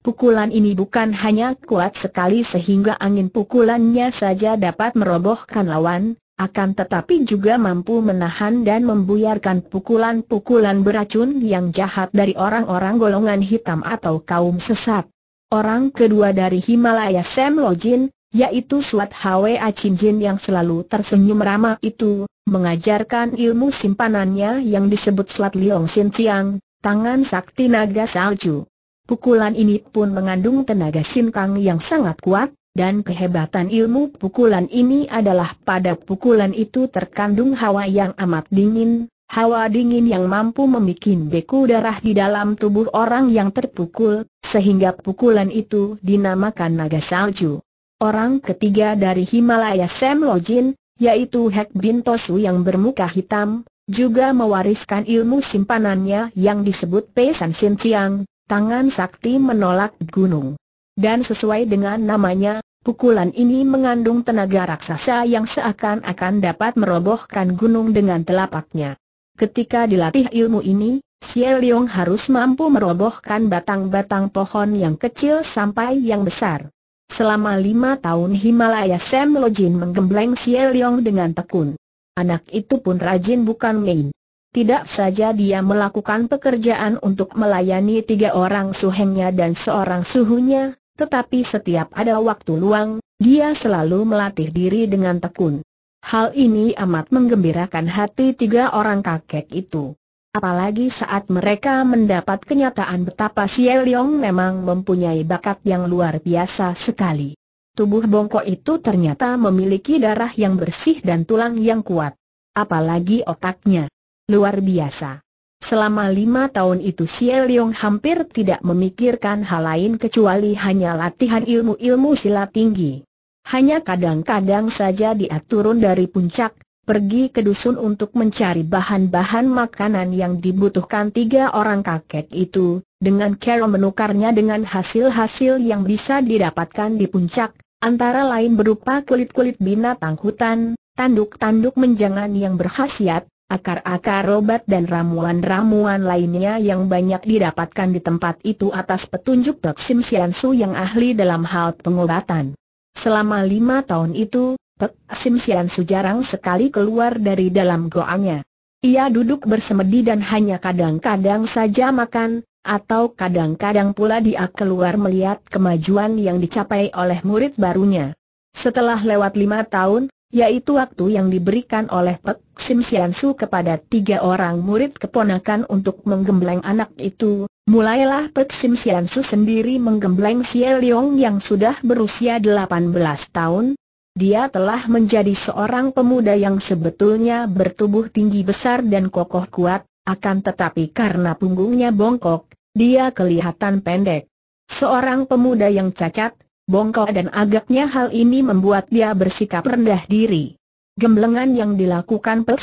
Pukulan ini bukan hanya kuat sekali sehingga angin pukulannya saja dapat merobohkan lawan, akan tetapi juga mampu menahan dan membuyarkan pukulan-pukulan beracun yang jahat dari orang-orang golongan hitam atau kaum sesat. Orang kedua dari Himalaya Sam Lojin, yaitu Suat Hwa acinjin yang selalu tersenyum ramah itu, mengajarkan ilmu simpanannya yang disebut Suat Liong Sin Chiang, tangan sakti naga salju. Pukulan ini pun mengandung tenaga sin Kang yang sangat kuat, dan kehebatan ilmu pukulan ini adalah pada pukulan itu terkandung hawa yang amat dingin, hawa dingin yang mampu membuat beku darah di dalam tubuh orang yang terpukul, sehingga pukulan itu dinamakan naga salju. Orang ketiga dari Himalaya Sam Lojin, yaitu Hek Bintosu yang bermuka hitam, juga mewariskan ilmu simpanannya yang disebut Pei San Sin Chiang, tangan sakti menolak gunung. Dan sesuai dengan namanya, pukulan ini mengandung tenaga raksasa yang seakan-akan dapat merobohkan gunung dengan telapaknya. Ketika dilatih ilmu ini, Xie Liong harus mampu merobohkan batang-batang pohon yang kecil sampai yang besar. Selama lima tahun Himalaya Sam Lojin menggembleng Xie Leong dengan tekun. Anak itu pun rajin bukan main. Tidak saja dia melakukan pekerjaan untuk melayani tiga orang suhengnya dan seorang suhunya, tetapi setiap ada waktu luang, dia selalu melatih diri dengan tekun. Hal ini amat menggembirakan hati tiga orang kakek itu. Apalagi saat mereka mendapat kenyataan betapa Xie Yong memang mempunyai bakat yang luar biasa sekali. Tubuh bongkok itu ternyata memiliki darah yang bersih dan tulang yang kuat. Apalagi otaknya. Luar biasa. Selama lima tahun itu Xie Yong hampir tidak memikirkan hal lain kecuali hanya latihan ilmu-ilmu silat tinggi. Hanya kadang-kadang saja dia turun dari puncak, pergi ke dusun untuk mencari bahan-bahan makanan yang dibutuhkan tiga orang kakek itu, dengan cara menukarnya dengan hasil-hasil yang bisa didapatkan di puncak, antara lain berupa kulit-kulit binatang hutan, tanduk-tanduk menjangan yang berkhasiat, akar-akar obat dan ramuan-ramuan lainnya yang banyak didapatkan di tempat itu atas petunjuk Dok Sim Siansu yang ahli dalam hal pengobatan. Selama lima tahun itu, Pek Sim Sian Su jarang sekali keluar dari dalam goangnya. Ia duduk bersemedi dan hanya kadang-kadang saja makan, atau kadang-kadang pula dia keluar melihat kemajuan yang dicapai oleh murid barunya. Setelah lewat lima tahun, yaitu waktu yang diberikan oleh Pek Sim Sian Su kepada tiga orang murid keponakan untuk menggembleng anak itu, mulailah Pek Sim Sian Su sendiri menggembleng Xie Liong yang sudah berusia delapan belas tahun, dia telah menjadi seorang pemuda yang sebetulnya bertubuh tinggi besar dan kokoh kuat, akan tetapi karena punggungnya bongkok, dia kelihatan pendek. Seorang pemuda yang cacat, bongkok dan agaknya hal ini membuat dia bersikap rendah diri. Gemblengan yang dilakukan Pek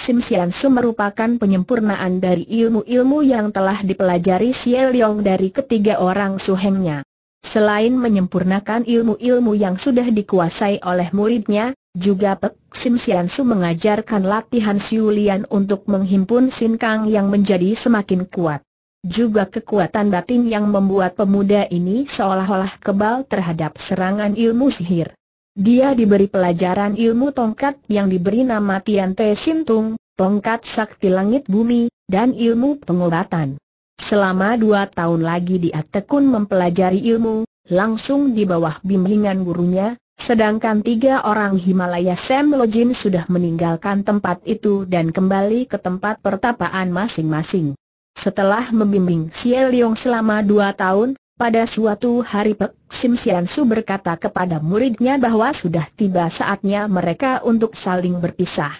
merupakan penyempurnaan dari ilmu-ilmu yang telah dipelajari Xie Liong dari ketiga orang suhengnya. Selain menyempurnakan ilmu-ilmu yang sudah dikuasai oleh muridnya, juga Pek Sim Sian Su mengajarkan latihan Siulian untuk menghimpun Sin Kang yang menjadi semakin kuat. Juga kekuatan batin yang membuat pemuda ini seolah-olah kebal terhadap serangan ilmu sihir. Dia diberi pelajaran ilmu tongkat yang diberi nama Tian Te Sin tongkat sakti langit bumi, dan ilmu pengobatan. Selama dua tahun lagi dia tekun mempelajari ilmu, langsung di bawah bimbingan gurunya, sedangkan tiga orang Himalaya Sam Lojin sudah meninggalkan tempat itu dan kembali ke tempat pertapaan masing-masing. Setelah membimbing Xie Liong selama dua tahun, pada suatu hari Pek Sim Sian Su berkata kepada muridnya bahwa sudah tiba saatnya mereka untuk saling berpisah.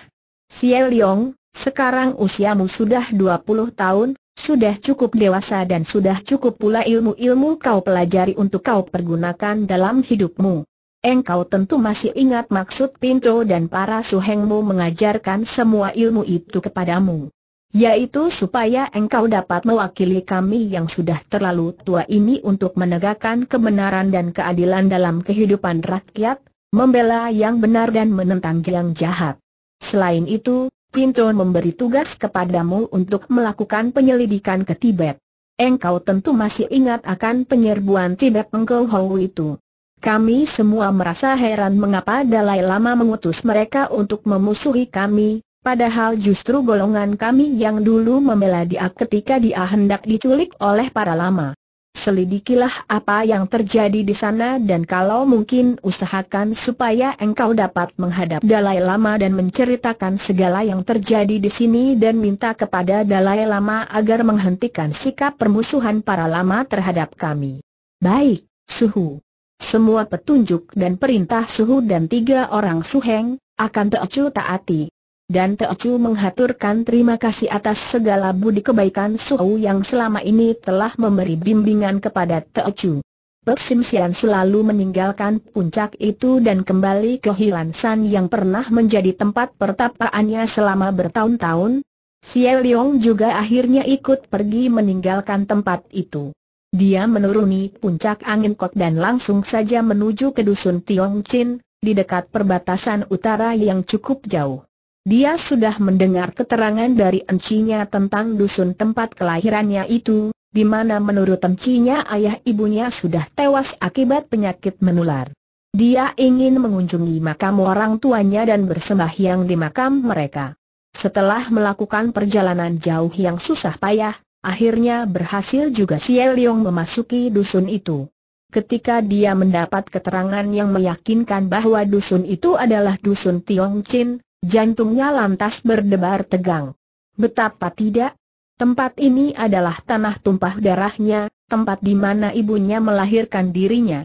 Xie Liong, sekarang usiamu sudah 20 tahun, sudah cukup dewasa dan sudah cukup pula ilmu-ilmu kau pelajari untuk kau pergunakan dalam hidupmu. Engkau tentu masih ingat maksud Pinto dan para suhengmu mengajarkan semua ilmu itu kepadamu. Yaitu supaya engkau dapat mewakili kami yang sudah terlalu tua ini untuk menegakkan kebenaran dan keadilan dalam kehidupan rakyat, membela yang benar dan menentang yang jahat. Selain itu, Pinto memberi tugas kepadamu untuk melakukan penyelidikan ke Tibet. Engkau tentu masih ingat akan penyerbuan Tibet Engkau Hou itu. Kami semua merasa heran mengapa Dalai Lama mengutus mereka untuk memusuhi kami, padahal justru golongan kami yang dulu membela dia ketika dia hendak diculik oleh para lama. Selidikilah apa yang terjadi di sana dan kalau mungkin usahakan supaya engkau dapat menghadap Dalai Lama dan menceritakan segala yang terjadi di sini dan minta kepada Dalai Lama agar menghentikan sikap permusuhan para lama terhadap kami. Baik, Suhu. Semua petunjuk dan perintah Suhu dan tiga orang Suheng, akan Teocu taati dan Teocu menghaturkan terima kasih atas segala budi kebaikan Suhu yang selama ini telah memberi bimbingan kepada Teocu. Pek Sim Sian selalu meninggalkan puncak itu dan kembali ke San yang pernah menjadi tempat pertapaannya selama bertahun-tahun. Xie Leong juga akhirnya ikut pergi meninggalkan tempat itu. Dia menuruni puncak angin kot dan langsung saja menuju ke dusun Tiong Chin, di dekat perbatasan utara yang cukup jauh. Dia sudah mendengar keterangan dari encinya tentang dusun tempat kelahirannya itu, di mana menurut encinya ayah ibunya sudah tewas akibat penyakit menular. Dia ingin mengunjungi makam orang tuanya dan bersembahyang di makam mereka. Setelah melakukan perjalanan jauh yang susah payah, akhirnya berhasil juga Xie Yong memasuki dusun itu. Ketika dia mendapat keterangan yang meyakinkan bahwa dusun itu adalah dusun Tiong Chin, Jantungnya lantas berdebar tegang. Betapa tidak? Tempat ini adalah tanah tumpah darahnya, tempat di mana ibunya melahirkan dirinya.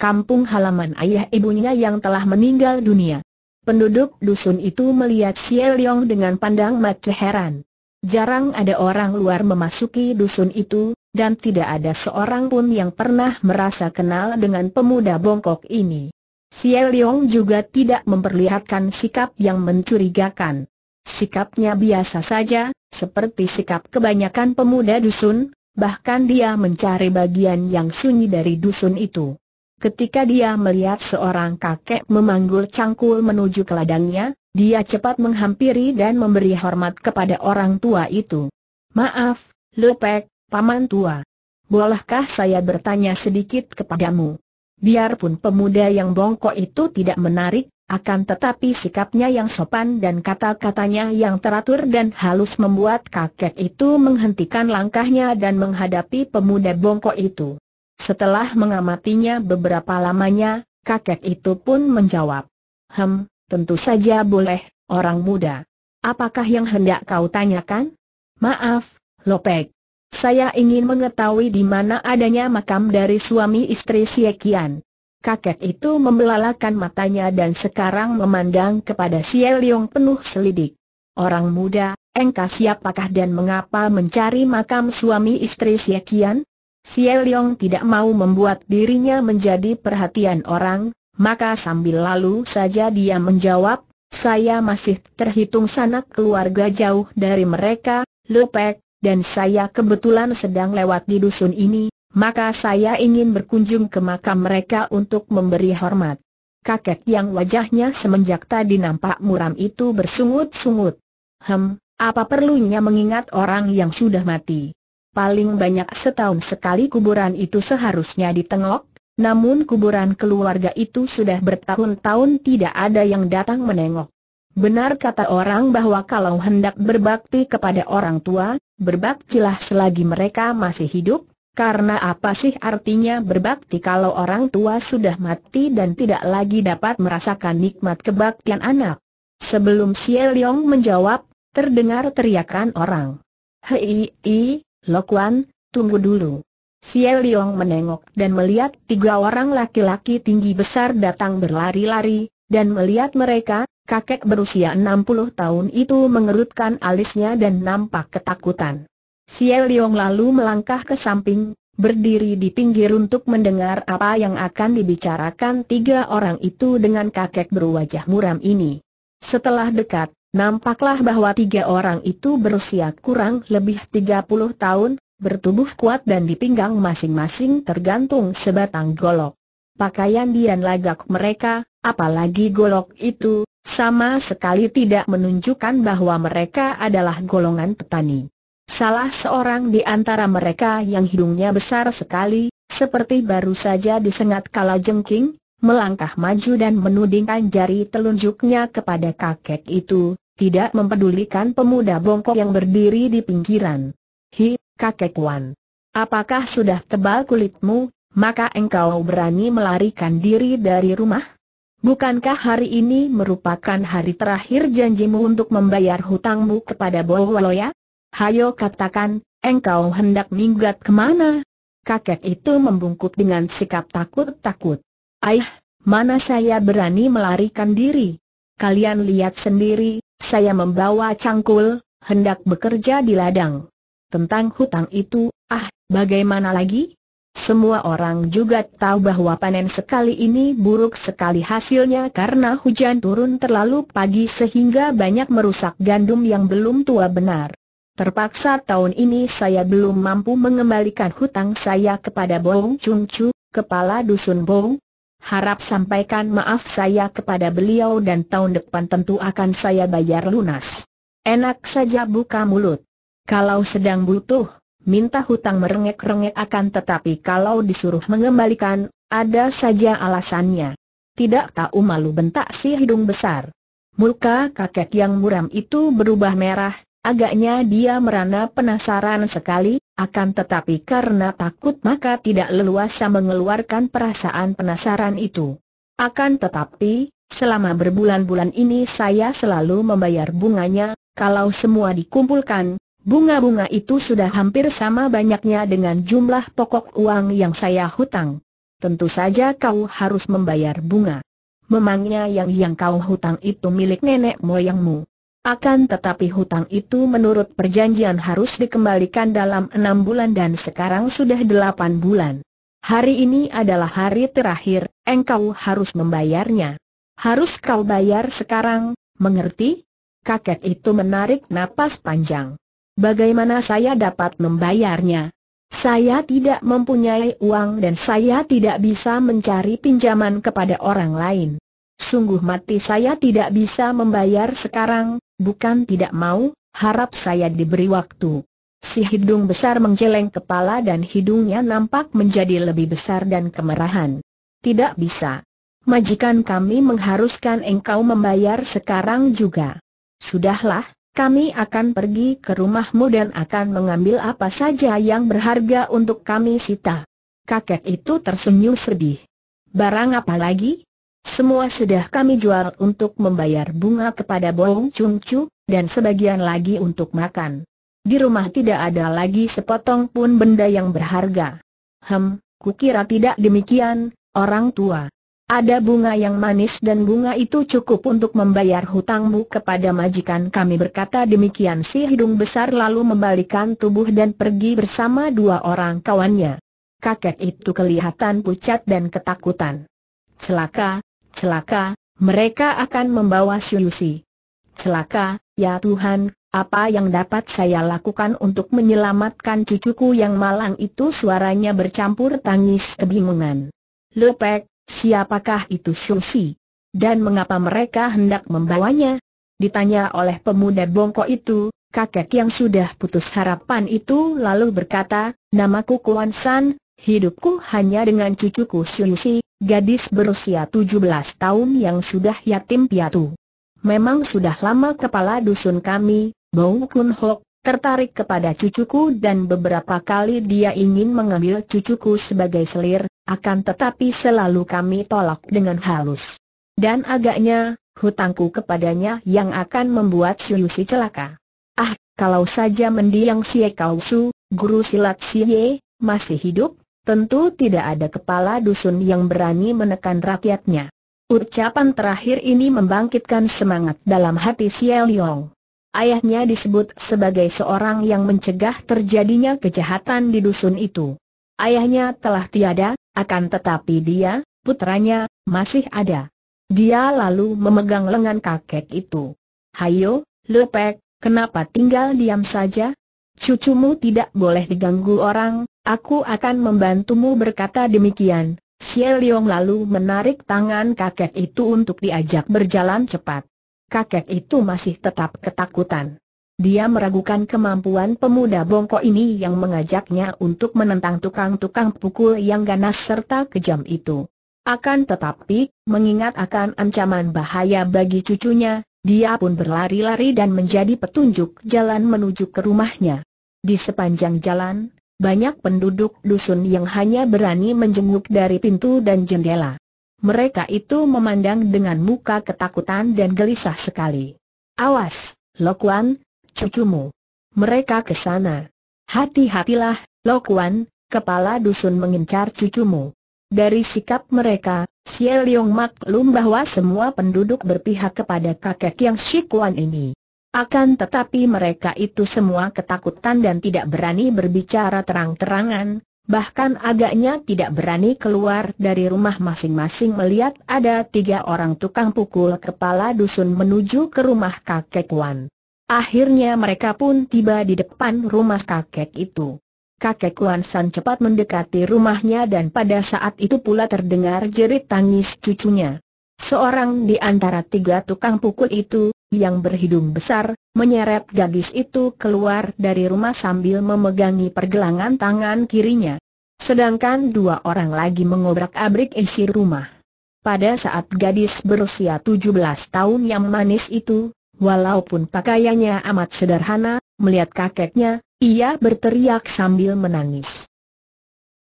Kampung halaman ayah ibunya yang telah meninggal dunia. Penduduk dusun itu melihat Xie Liong dengan pandang mata heran. Jarang ada orang luar memasuki dusun itu, dan tidak ada seorang pun yang pernah merasa kenal dengan pemuda bongkok ini. Xie Leong juga tidak memperlihatkan sikap yang mencurigakan. Sikapnya biasa saja, seperti sikap kebanyakan pemuda dusun, bahkan dia mencari bagian yang sunyi dari dusun itu. Ketika dia melihat seorang kakek memanggul cangkul menuju ke ladangnya, dia cepat menghampiri dan memberi hormat kepada orang tua itu. Maaf, Lepek, paman tua. Bolehkah saya bertanya sedikit kepadamu? Biarpun pemuda yang bongkok itu tidak menarik, akan tetapi sikapnya yang sopan dan kata-katanya yang teratur dan halus membuat kakek itu menghentikan langkahnya dan menghadapi pemuda bongkok itu. Setelah mengamatinya beberapa lamanya, kakek itu pun menjawab. Hem, tentu saja boleh, orang muda. Apakah yang hendak kau tanyakan? Maaf, Lopek, saya ingin mengetahui di mana adanya makam dari suami istri Siekian. Kakek itu membelalakan matanya dan sekarang memandang kepada Siel Yong penuh selidik. Orang muda, engkau siapakah dan mengapa mencari makam suami istri Siekian? Siel Yong tidak mau membuat dirinya menjadi perhatian orang, maka sambil lalu saja dia menjawab, saya masih terhitung sanak keluarga jauh dari mereka, Lopek, dan saya kebetulan sedang lewat di dusun ini, maka saya ingin berkunjung ke makam mereka untuk memberi hormat. Kakek yang wajahnya semenjak tadi nampak muram itu bersungut-sungut. Hem, apa perlunya mengingat orang yang sudah mati? Paling banyak setahun sekali kuburan itu seharusnya ditengok, namun kuburan keluarga itu sudah bertahun-tahun tidak ada yang datang menengok. Benar kata orang bahwa kalau hendak berbakti kepada orang tua, berbaktilah selagi mereka masih hidup, karena apa sih artinya berbakti kalau orang tua sudah mati dan tidak lagi dapat merasakan nikmat kebaktian anak? Sebelum Xie Yong menjawab, terdengar teriakan orang. Hei, i, Lokuan, tunggu dulu. Xie Liong menengok dan melihat tiga orang laki-laki tinggi besar datang berlari-lari, dan melihat mereka, Kakek berusia 60 tahun itu mengerutkan alisnya dan nampak ketakutan. Xie Liong lalu melangkah ke samping, berdiri di pinggir untuk mendengar apa yang akan dibicarakan tiga orang itu dengan kakek berwajah muram ini. Setelah dekat, nampaklah bahwa tiga orang itu berusia kurang lebih 30 tahun, bertubuh kuat dan di pinggang masing-masing tergantung sebatang golok. Pakaian dian lagak mereka, apalagi golok itu, sama sekali tidak menunjukkan bahwa mereka adalah golongan petani. Salah seorang di antara mereka yang hidungnya besar sekali, seperti baru saja disengat kala jengking, melangkah maju dan menudingkan jari telunjuknya kepada kakek itu, tidak mempedulikan pemuda bongkok yang berdiri di pinggiran. Hi, kakek Wan. Apakah sudah tebal kulitmu, maka engkau berani melarikan diri dari rumah? Bukankah hari ini merupakan hari terakhir janjimu untuk membayar hutangmu kepada Bowoloya? Hayo katakan, engkau hendak minggat kemana? Kakek itu membungkuk dengan sikap takut-takut. Aih, mana saya berani melarikan diri? Kalian lihat sendiri, saya membawa cangkul, hendak bekerja di ladang. Tentang hutang itu, ah, bagaimana lagi? Semua orang juga tahu bahwa panen sekali ini buruk sekali hasilnya karena hujan turun terlalu pagi sehingga banyak merusak gandum yang belum tua benar. Terpaksa tahun ini saya belum mampu mengembalikan hutang saya kepada Bong Chung Chu, kepala dusun Bong. Harap sampaikan maaf saya kepada beliau dan tahun depan tentu akan saya bayar lunas. Enak saja buka mulut. Kalau sedang butuh, minta hutang merengek-rengek akan tetapi kalau disuruh mengembalikan, ada saja alasannya. Tidak tahu malu bentak si hidung besar. Muka kakek yang muram itu berubah merah, agaknya dia merana penasaran sekali, akan tetapi karena takut maka tidak leluasa mengeluarkan perasaan penasaran itu. Akan tetapi, selama berbulan-bulan ini saya selalu membayar bunganya, kalau semua dikumpulkan, Bunga-bunga itu sudah hampir sama banyaknya dengan jumlah pokok uang yang saya hutang. Tentu saja kau harus membayar bunga. Memangnya yang yang kau hutang itu milik nenek moyangmu. Akan tetapi hutang itu menurut perjanjian harus dikembalikan dalam enam bulan dan sekarang sudah delapan bulan. Hari ini adalah hari terakhir, engkau harus membayarnya. Harus kau bayar sekarang, mengerti? Kakek itu menarik napas panjang. Bagaimana saya dapat membayarnya? Saya tidak mempunyai uang dan saya tidak bisa mencari pinjaman kepada orang lain. Sungguh mati saya tidak bisa membayar sekarang, bukan tidak mau, harap saya diberi waktu. Si hidung besar menjeleng kepala dan hidungnya nampak menjadi lebih besar dan kemerahan. Tidak bisa. Majikan kami mengharuskan engkau membayar sekarang juga. Sudahlah, kami akan pergi ke rumahmu dan akan mengambil apa saja yang berharga untuk kami sita. Kakek itu tersenyum sedih. Barang apa lagi? Semua sudah kami jual untuk membayar bunga kepada Bong Chung dan sebagian lagi untuk makan. Di rumah tidak ada lagi sepotong pun benda yang berharga. Hem, kukira tidak demikian, orang tua. Ada bunga yang manis dan bunga itu cukup untuk membayar hutangmu kepada majikan kami berkata demikian si hidung besar lalu membalikan tubuh dan pergi bersama dua orang kawannya. Kakek itu kelihatan pucat dan ketakutan. Celaka, celaka, mereka akan membawa Syuyusi. Celaka, ya Tuhan, apa yang dapat saya lakukan untuk menyelamatkan cucuku yang malang itu suaranya bercampur tangis kebingungan. Lepek, Siapakah itu Shunsi? Dan mengapa mereka hendak membawanya? Ditanya oleh pemuda bongkok itu, kakek yang sudah putus harapan itu lalu berkata, Namaku Kuan San, hidupku hanya dengan cucuku Shunsi, gadis berusia 17 tahun yang sudah yatim piatu. Memang sudah lama kepala dusun kami, Bong Kun Hok, tertarik kepada cucuku dan beberapa kali dia ingin mengambil cucuku sebagai selir, akan tetapi selalu kami tolak dengan halus. Dan agaknya, hutangku kepadanya yang akan membuat si celaka. Ah, kalau saja mendiang Kau Kausu, guru silat Si Ye, masih hidup, tentu tidak ada kepala dusun yang berani menekan rakyatnya. Ucapan terakhir ini membangkitkan semangat dalam hati Xie Yong. Ayahnya disebut sebagai seorang yang mencegah terjadinya kejahatan di dusun itu. Ayahnya telah tiada, akan tetapi dia, putranya, masih ada. Dia lalu memegang lengan kakek itu. Hayo, Lepek, kenapa tinggal diam saja? Cucumu tidak boleh diganggu orang, aku akan membantumu berkata demikian. Xie Leong lalu menarik tangan kakek itu untuk diajak berjalan cepat. Kakek itu masih tetap ketakutan. Dia meragukan kemampuan pemuda bongkok ini yang mengajaknya untuk menentang tukang-tukang pukul yang ganas serta kejam itu. Akan tetapi, mengingat akan ancaman bahaya bagi cucunya, dia pun berlari-lari dan menjadi petunjuk jalan menuju ke rumahnya. Di sepanjang jalan, banyak penduduk dusun yang hanya berani menjenguk dari pintu dan jendela. Mereka itu memandang dengan muka ketakutan dan gelisah sekali. Awas, Lokuan, cucumu. Mereka ke sana. Hati-hatilah, Lokuan, kepala dusun mengincar cucumu. Dari sikap mereka, Xie Yong maklum bahwa semua penduduk berpihak kepada kakek yang Shikuan ini. Akan tetapi mereka itu semua ketakutan dan tidak berani berbicara terang-terangan, bahkan agaknya tidak berani keluar dari rumah masing-masing melihat ada tiga orang tukang pukul kepala dusun menuju ke rumah kakek Wan. Akhirnya mereka pun tiba di depan rumah kakek itu. Kakek Kuan San cepat mendekati rumahnya dan pada saat itu pula terdengar jerit tangis cucunya. Seorang di antara tiga tukang pukul itu, yang berhidung besar, menyeret gadis itu keluar dari rumah sambil memegangi pergelangan tangan kirinya. Sedangkan dua orang lagi mengobrak-abrik isi rumah. Pada saat gadis berusia 17 tahun yang manis itu, Walaupun pakaiannya amat sederhana, melihat kakeknya, ia berteriak sambil menangis.